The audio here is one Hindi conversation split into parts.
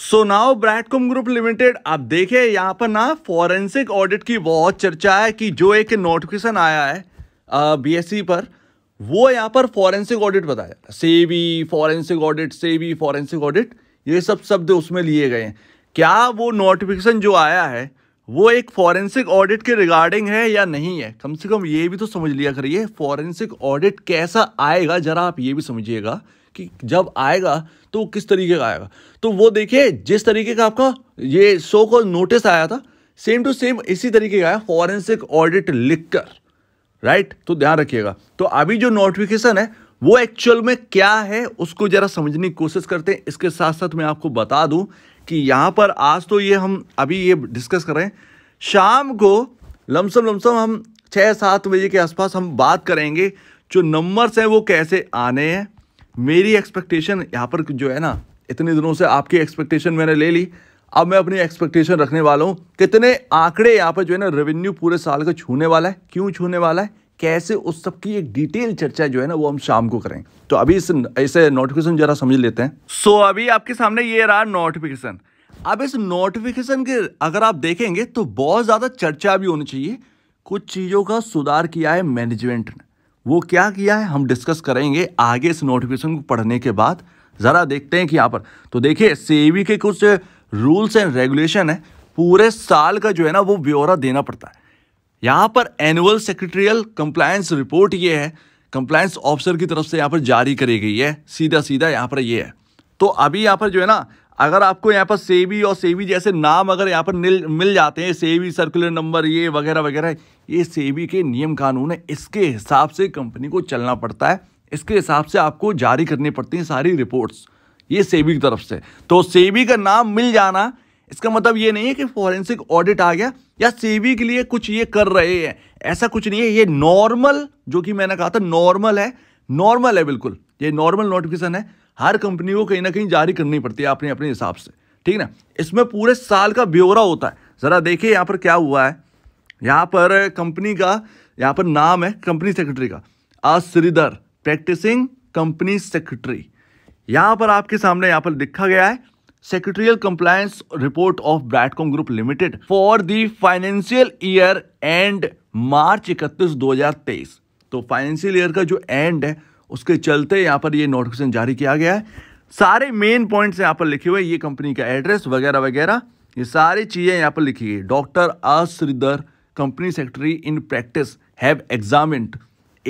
सो नाउ ब्रैडकॉम ग्रुप लिमिटेड आप देखे यहाँ पर ना फॉरेंसिक ऑडिट की बहुत चर्चा है कि जो एक नोटिफिकेशन आया है बीएससी e पर वो यहाँ पर फॉरेंसिक ऑडिट बताया जाता है फॉरेंसिक ऑडिट बी फॉरेंसिक ऑडिट ये सब शब्द उसमें लिए गए हैं क्या वो नोटिफिकेशन जो आया है वो एक फॉरेंसिक ऑडिट के रिगार्डिंग है या नहीं है कम से कम ये भी तो समझ लिया करिए फॉरेंसिक ऑडिट कैसा आएगा जरा आप ये भी समझिएगा कि जब आएगा तो वो किस तरीके का आएगा तो वो देखिए जिस तरीके का आपका ये शो को नोटिस आया था सेम टू सेम इसी तरीके का आया फॉरेंसिक ऑडिट लिखकर राइट तो ध्यान रखिएगा तो अभी जो नोटिफिकेशन है वो एक्चुअल में क्या है उसको जरा समझने की कोशिश करते हैं इसके साथ साथ मैं आपको बता दूं कि यहाँ पर आज तो ये हम अभी ये डिस्कस कर रहे हैं शाम को लमसम लमसम हम छः सात बजे के आसपास हम बात करेंगे जो नंबर्स हैं वो कैसे आने हैं मेरी एक्सपेक्टेशन यहाँ पर जो है ना इतने दिनों से आपकी एक्सपेक्टेशन मैंने ले ली अब मैं अपनी एक्सपेक्टेशन रखने वाला हूँ कितने आंकड़े यहाँ पर जो है ना रेवेन्यू पूरे साल का छूने वाला है क्यों छूने वाला है कैसे उस सब की एक डिटेल चर्चा जो है ना वो हम शाम को करेंगे तो अभी इस ऐसे नोटिफिकेशन जरा समझ लेते हैं सो so, अभी आपके सामने ये रहा नोटिफिकेशन अब इस नोटिफिकेशन के अगर आप देखेंगे तो बहुत ज़्यादा चर्चा भी होनी चाहिए कुछ चीज़ों का सुधार किया है मैनेजमेंट ने वो क्या किया है हम डिस्कस करेंगे आगे इस नोटिफिकेशन को पढ़ने के बाद ज़रा देखते हैं कि यहाँ पर तो देखिए सेवी के कुछ रूल्स एंड रेगुलेशन है पूरे साल का जो है ना वो ब्यौरा देना पड़ता है यहाँ पर एनुअल सेक्रेटरियल कंप्लायंस रिपोर्ट ये है कंप्लायंस ऑफिसर की तरफ से यहाँ पर जारी करी गई है सीधा सीधा यहाँ पर ये है तो अभी यहाँ पर जो है ना अगर आपको यहाँ पर सेबी और सेवी जैसे नाम अगर यहाँ पर मिल जाते हैं सेवी सर्कुलर नंबर ये वगैरह वगैरह ये सेवी के नियम कानून है इसके हिसाब से कंपनी को चलना पड़ता है इसके हिसाब से आपको जारी करनी पड़ती हैं सारी रिपोर्ट्स ये सेवी की तरफ से तो सेवी का नाम मिल जाना इसका मतलब ये नहीं है कि फॉरेंसिक ऑडिट आ गया या सेवी के लिए कुछ ये कर रहे हैं ऐसा कुछ नहीं है ये नॉर्मल जो कि मैंने कहा था नॉर्मल है नॉर्मल है बिल्कुल ये नॉर्मल नोटिफिकेशन है हर कंपनी को कहीं ना कहीं जारी करनी पड़ती है अपने अपने हिसाब से ठीक ना इसमें पूरे साल का ब्यौरा होता है ज़रा देखिए यहाँ पर क्या हुआ है यहाँ पर कंपनी का यहाँ पर नाम है कंपनी सेक्रेटरी का आ श्रीधर प्रैक्टिसिंग कंपनी सेक्रेटरी यहाँ पर आपके सामने यहाँ पर लिखा गया है secretarial compliance report of Brightcom Group Limited for the financial year end March इकतीस 2023 तो फाइनेंशियल ईयर का जो एंड है उसके चलते यहाँ पर ये नोटिफिकेशन जारी किया गया है सारे मेन पॉइंट्स यहाँ पर लिखे हुए ये कंपनी का एड्रेस वगैरह वगैरह ये सारी चीज़ें यहाँ पर लिखी गई डॉक्टर अश्रीधर company secretary in practice have examined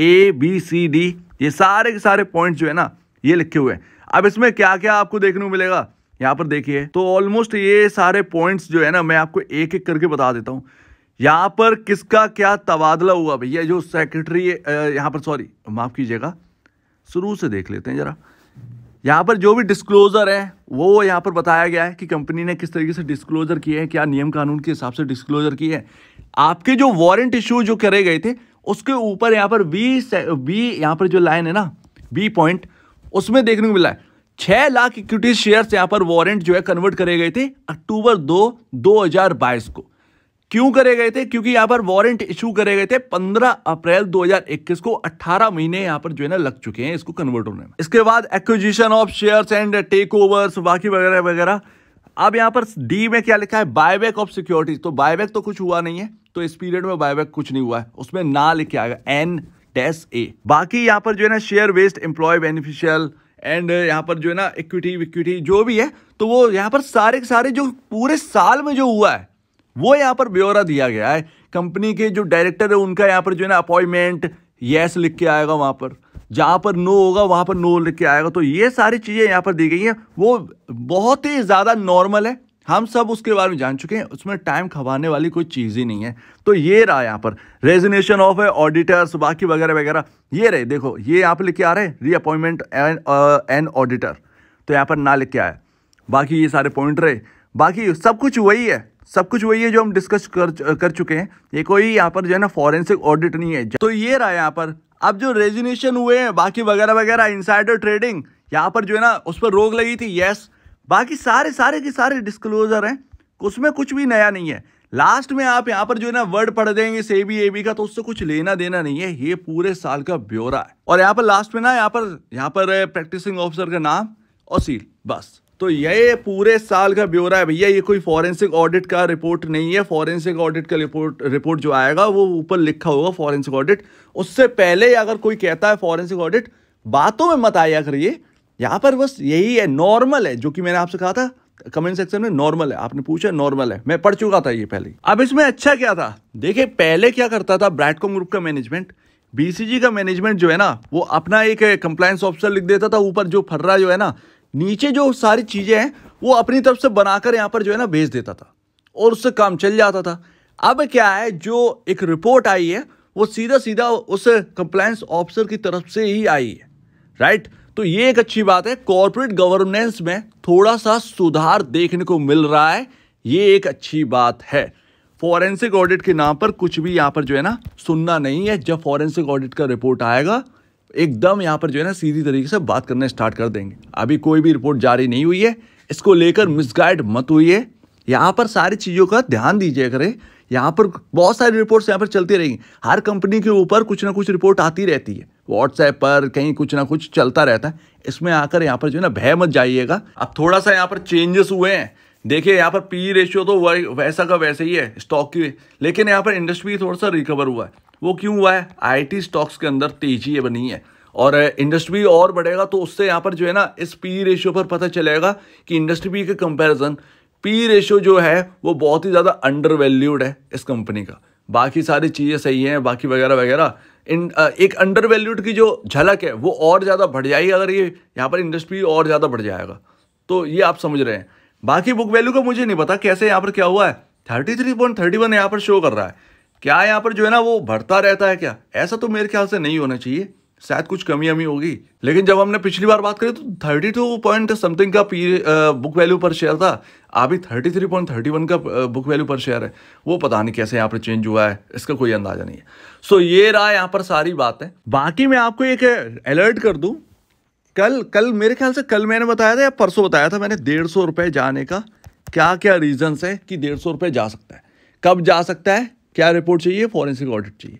A B C D ये सारे के सारे पॉइंट जो है ना ये लिखे हुए हैं अब इसमें क्या क्या आपको देखने को मिलेगा यहाँ पर देखिए तो ऑलमोस्ट ये सारे पॉइंट्स जो है ना मैं आपको एक एक करके बता देता हूँ यहाँ पर किसका क्या तबादला हुआ भैया जो सेक्रेटरी यहाँ पर सॉरी माफ़ कीजिएगा शुरू से देख लेते हैं ज़रा यहाँ पर जो भी डिस्क्लोज़र है वो यहाँ पर बताया गया है कि कंपनी ने किस तरीके से डिस्क्लोज़र किए हैं क्या नियम कानून के हिसाब से डिस्क्लोज़र किए हैं आपके जो वारंट इशू जो करे गए थे उसके ऊपर यहाँ पर बी बी यहाँ पर जो लाइन है ना बी पॉइंट उसमें देखने को मिला है छः लाख इक्विटी शेयर्स यहाँ पर वारंट जो है कन्वर्ट करे गए थे अक्टूबर दो दो हजार बाईस को क्यों करे गए थे क्योंकि यहाँ पर वारंट इशू करे गए थे 15 अप्रैल 2021 को 18 महीने यहाँ पर जो है ना लग चुके हैं इसको कन्वर्ट होने में इसके बाद acquisition of shares and takeovers बाकी वगैरह वगैरह अब यहाँ पर डी में क्या लिखा है बायबैक ऑफ सिक्योरिटीज तो बायबैक तो कुछ हुआ नहीं है तो इस पीरियड में बायबैक कुछ नहीं हुआ है उसमें ना लिखे आएगा एन डेस ए बाकी यहाँ पर जो है ना share based employee beneficial and यहाँ पर जो है ना इक्विटी विक्विटी जो भी है तो वो यहाँ पर सारे के सारे जो पूरे साल में जो हुआ है वो यहाँ पर ब्यौरा दिया गया है कंपनी के जो डायरेक्टर है उनका यहाँ पर जो है ना अपॉइंटमेंट येस लिख के आएगा वहाँ पर जहाँ पर नो होगा वहाँ पर नो लिख के आएगा तो ये सारी चीज़ें यहाँ पर दी गई हैं वो बहुत ही ज़्यादा नॉर्मल है हम सब उसके बारे में जान चुके हैं उसमें टाइम खबाने वाली कोई चीज़ ही नहीं है तो ये रहा यहाँ पर रेजिनेशन ऑफ है ऑडिटर्स बाकी वगैरह वगैरह ये रहे देखो ये यहाँ पर लिख के आ रहे री अपॉइंटमेंट एन ऑडिटर तो यहाँ पर ना लिख के आया बाकी ये सारे पॉइंट रहे बाकी सब कुछ वही है सब कुछ वही है जो हम डिस्कस कर कर चुके हैं ये कोई यहाँ पर जो है ना फॉरेंसिक ऑडिट नहीं है तो ये रहा यहाँ पर अब जो रेजिनेशन हुए हैं बाकी वगैरह वगैरह इनसाइडर ट्रेडिंग यहाँ पर जो है ना उस पर रोक लगी थी येस बाकी सारे सारे के सारे डिस्क्लोजर हैं उसमें कुछ भी नया नहीं है लास्ट में आप यहाँ पर जो है ना वर्ड पढ़ देंगे से बी ए बी का तो उससे कुछ लेना देना नहीं है ये पूरे साल का ब्यौरा है और यहाँ पर लास्ट में ना यहाँ पर यहाँ पर प्रैक्टिसिंग ऑफिसर का नाम और सील बस तो ये पूरे साल का ब्यौरा है भैया ये कोई फॉरेंसिक ऑडिट का रिपोर्ट नहीं है फॉरेंसिक ऑडिट का रिपोर्ट रिपोर्ट जो आएगा वो ऊपर लिखा होगा फॉरेंसिक ऑडिट उससे पहले अगर कोई कहता है फॉरेंसिक ऑडिट बातों में मत आया करिए यहाँ पर बस यही है नॉर्मल है जो कि मैंने आपसे कहा था कमेंट सेक्शन में नॉर्मल है आपने पूछा नॉर्मल है मैं पढ़ चुका था ये पहले अब इसमें अच्छा क्या था देखिए पहले क्या करता था ब्राइटकॉम ग्रुप का मैनेजमेंट बीसीजी का मैनेजमेंट जो है ना वो अपना एक कंप्लायंस ऑफिसर लिख देता था ऊपर जो फर्रा जो है ना नीचे जो सारी चीज़ें हैं वो अपनी तरफ से बनाकर यहाँ पर जो है ना भेज देता था और उससे काम चल जाता था अब क्या है जो एक रिपोर्ट आई है वो सीधा सीधा उस कंप्लायंस ऑफिसर की तरफ से ही आई है राइट तो ये एक अच्छी बात है कॉरपोरेट गवर्नेंस में थोड़ा सा सुधार देखने को मिल रहा है ये एक अच्छी बात है फॉरेंसिक ऑडिट के नाम पर कुछ भी यहाँ पर जो है ना सुनना नहीं है जब फॉरेंसिक ऑडिट का रिपोर्ट आएगा एकदम यहाँ पर जो है ना सीधी तरीके से बात करने स्टार्ट कर देंगे अभी कोई भी रिपोर्ट जारी नहीं हुई है इसको लेकर मिसगाइड मत हुई यहाँ पर सारी चीज़ों का ध्यान दीजिए करें यहाँ पर बहुत सारी रिपोर्ट्स यहाँ पर चलती रहेंगी हर कंपनी के ऊपर कुछ ना कुछ रिपोर्ट आती रहती है व्हाट्सएप पर कहीं कुछ ना कुछ चलता रहता है इसमें आकर यहाँ पर जो है ना भय मत जाइएगा अब थोड़ा सा यहाँ पर चेंजेस हुए हैं देखिए यहाँ पर पी रेशियो तो वैसा का वैसे ही है स्टॉक की लेकिन यहाँ पर इंडस्ट्री थोड़ा सा रिकवर हुआ है वो क्यों हुआ है आईटी स्टॉक्स के अंदर तेजी बनी है और इंडस्ट्री और बढ़ेगा तो उससे यहाँ पर जो है ना इस पी रेशियो पर पता चलेगा कि इंडस्ट्री के कंपेरिजन पी रेशियो जो है वो बहुत ही ज़्यादा अंडर वैल्यूड है इस कंपनी का बाकी सारी चीज़ें सही हैं बाकी वगैरह वगैरह इन एक अंडर वैल्यूड की जो झलक है वो और ज़्यादा बढ़ जाएगी अगर ये यहाँ पर इंडस्ट्री और ज़्यादा बढ़ जाएगा तो ये आप समझ रहे हैं बाकी बुक वैल्यू का मुझे नहीं पता कैसे यहाँ पर क्या हुआ है thirty three point thirty one यहाँ पर शो कर रहा है क्या यहाँ पर जो है ना वो बढ़ता रहता है क्या ऐसा तो मेरे ख्याल से नहीं होना चाहिए शायद कुछ कमी अमी होगी लेकिन जब हमने पिछली बार बात करी तो थर्टी टू पॉइंट समथिंग का पी बुक वैल्यू पर शेयर था अभी thirty three point thirty one का बुक वैल्यू पर शेयर है वो पता नहीं कैसे यहाँ पर चेंज हुआ है इसका कोई अंदाजा नहीं है सो ये रहा यहाँ पर सारी बातें बाकी मैं आपको एक अलर्ट कर दूँ कल कल मेरे ख्याल से कल मैंने बताया था या परसों बताया था मैंने डेढ़ सौ रुपये जाने का क्या क्या रीजन्स है कि डेढ़ सौ रुपये जा सकता है कब जा सकता है क्या रिपोर्ट चाहिए फॉरेंसिक ऑडिट चाहिए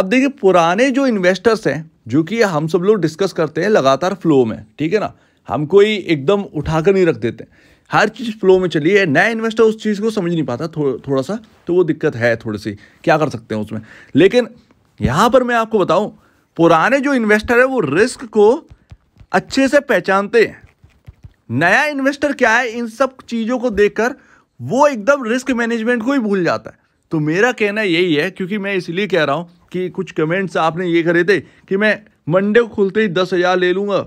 अब देखिए पुराने जो इन्वेस्टर्स हैं जो कि हम सब लोग डिस्कस करते हैं लगातार फ्लो में ठीक है ना हम कोई एकदम उठाकर नहीं रख देते हर चीज़ फ्लो में चली है नया इन्वेस्टर उस चीज़ को समझ नहीं पाता थो, थोड़ा सा तो वो दिक्कत है थोड़ी सी क्या कर सकते हैं उसमें लेकिन यहाँ पर मैं आपको बताऊँ पुराने जो इन्वेस्टर है वो रिस्क को अच्छे से पहचानते हैं नया इन्वेस्टर क्या है इन सब चीज़ों को देखकर वो एकदम रिस्क मैनेजमेंट को ही भूल जाता है तो मेरा कहना यही है क्योंकि मैं इसलिए कह रहा हूँ कि कुछ कमेंट्स आपने ये करे थे कि मैं मंडे को खुलते ही दस हज़ार ले लूँगा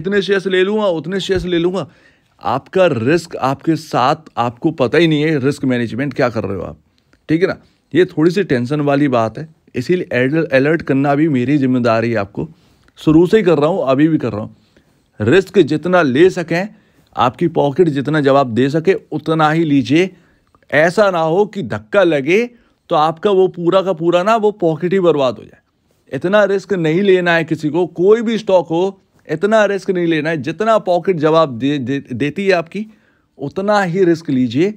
इतने शेयर्स ले लूँगा उतने शेयर्स ले लूँगा आपका रिस्क आपके साथ आपको पता ही नहीं है रिस्क मैनेजमेंट क्या कर रहे हो आप ठीक है ना ये थोड़ी सी टेंशन वाली बात है इसीलिए अलर्ट करना भी मेरी जिम्मेदारी है आपको शुरू से ही कर रहा हूँ अभी भी कर रहा हूँ रिस्क जितना ले सकें आपकी पॉकेट जितना जवाब दे सके उतना ही लीजिए ऐसा ना हो कि धक्का लगे तो आपका वो पूरा का पूरा ना वो पॉकेट ही बर्बाद हो जाए इतना रिस्क नहीं लेना है किसी को कोई भी स्टॉक हो इतना रिस्क नहीं लेना है जितना पॉकेट जवाब दे, दे देती है आपकी उतना ही रिस्क लीजिए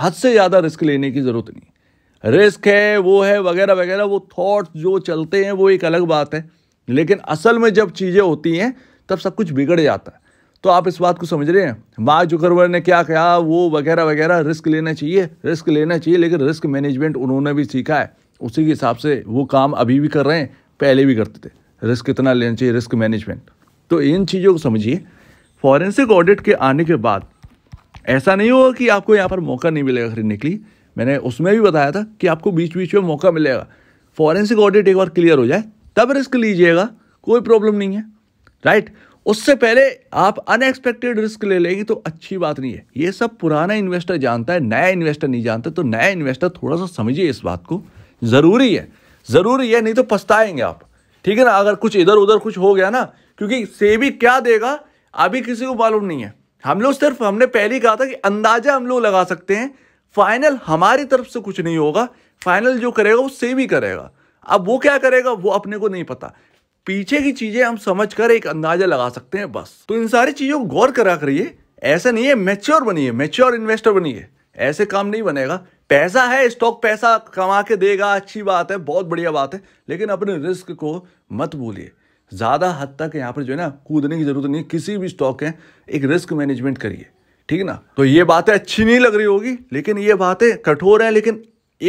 हद से ज़्यादा रिस्क लेने की ज़रूरत नहीं रिस्क है वो है वगैरह वगैरह वो थॉट्स जो चलते हैं वो एक अलग बात है लेकिन असल में जब चीज़ें होती हैं तब सब कुछ बिगड़ जाता है तो आप इस बात को समझ रहे हैं मार्क जुकरवर ने क्या कहा वो वगैरह वगैरह रिस्क लेना चाहिए रिस्क लेना चाहिए लेकिन रिस्क मैनेजमेंट उन्होंने भी सीखा है उसी के हिसाब से वो काम अभी भी कर रहे हैं पहले भी करते थे रिस्क कितना लेना चाहिए रिस्क मैनेजमेंट तो इन चीज़ों को समझिए फॉरेंसिक ऑडिट के आने के बाद ऐसा नहीं होगा कि आपको यहाँ पर मौका नहीं मिलेगा खरीदने के लिए मैंने उसमें भी बताया था कि आपको बीच बीच में मौका मिलेगा फॉरेंसिक ऑडिट एक बार क्लियर हो जाए तब रिस्क लीजिएगा कोई प्रॉब्लम नहीं है राइट उससे पहले आप अनएक्सपेक्टेड रिस्क ले लेगी तो अच्छी बात नहीं है ये सब पुराना इन्वेस्टर जानता है नया इन्वेस्टर नहीं जानता तो नया इन्वेस्टर थोड़ा सा समझिए इस बात को ज़रूरी है ज़रूरी है नहीं तो पछताएंगे आप ठीक है ना अगर कुछ इधर उधर कुछ हो गया ना क्योंकि सेबी क्या देगा अभी किसी को मालूम नहीं है हम लोग सिर्फ हमने पहले कहा था कि अंदाजा हम लोग लगा सकते हैं फाइनल हमारी तरफ से कुछ नहीं होगा फाइनल जो करेगा वो सेबी करेगा अब वो क्या करेगा वो अपने को नहीं पता पीछे की चीजें हम समझ कर एक अंदाजा लगा सकते हैं बस तो इन सारी चीजों को गौर करा करिए ऐसा नहीं है मेच्योर बनिए मेच्योर इन्वेस्टर बनिए ऐसे काम नहीं बनेगा पैसा है स्टॉक पैसा कमा के देगा अच्छी बात है बहुत बढ़िया बात है लेकिन अपने रिस्क को मत भूलिए ज़्यादा हद तक यहाँ पर जो है ना कूदने की ज़रूरत नहीं किसी भी स्टॉक है एक रिस्क मैनेजमेंट करिए ठीक है ना तो ये बातें अच्छी नहीं लग रही होगी लेकिन ये बातें कठोर हैं लेकिन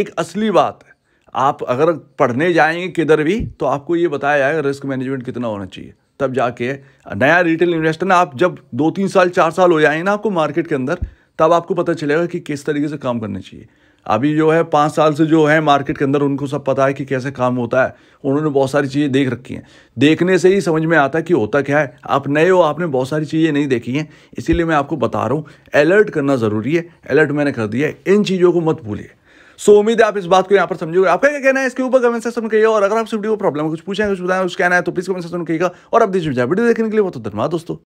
एक असली बात है आप अगर पढ़ने जाएंगे किधर भी तो आपको ये बताया जाएगा रिस्क मैनेजमेंट कितना होना चाहिए तब जाके नया रिटेल इन्वेस्टर ना आप जब दो तीन साल चार साल हो जाएंगे ना आपको मार्केट के अंदर तब आपको पता चलेगा कि किस तरीके से काम करना चाहिए अभी जो है पाँच साल से जो है मार्केट के अंदर उनको सब पता है कि कैसे काम होता है उन्होंने बहुत सारी चीज़ें देख रखी हैं देखने से ही समझ में आता है कि होता क्या है आप नए हो आपने बहुत सारी चीज़ें नहीं देखी हैं इसीलिए मैं आपको बता रहा हूँ अलर्ट करना ज़रूरी है अलर्ट मैंने कर दिया है इन चीज़ों को मत भूलिए सो उम्मीद है आप इस बात को यहाँ पर समझोगे आपका क्या कहना है इसके ऊपर कमेंट सेक्शन में और अगर आपसे वीडियो को प्रॉब्लम कुछ पूछें कुछ बताएं कुछ कहना है तो प्लीज कमेंट सेक्शन कहिएगा और आप दीजिए वीडियो देखने के लिए बहुत धन्यवाद दोस्तों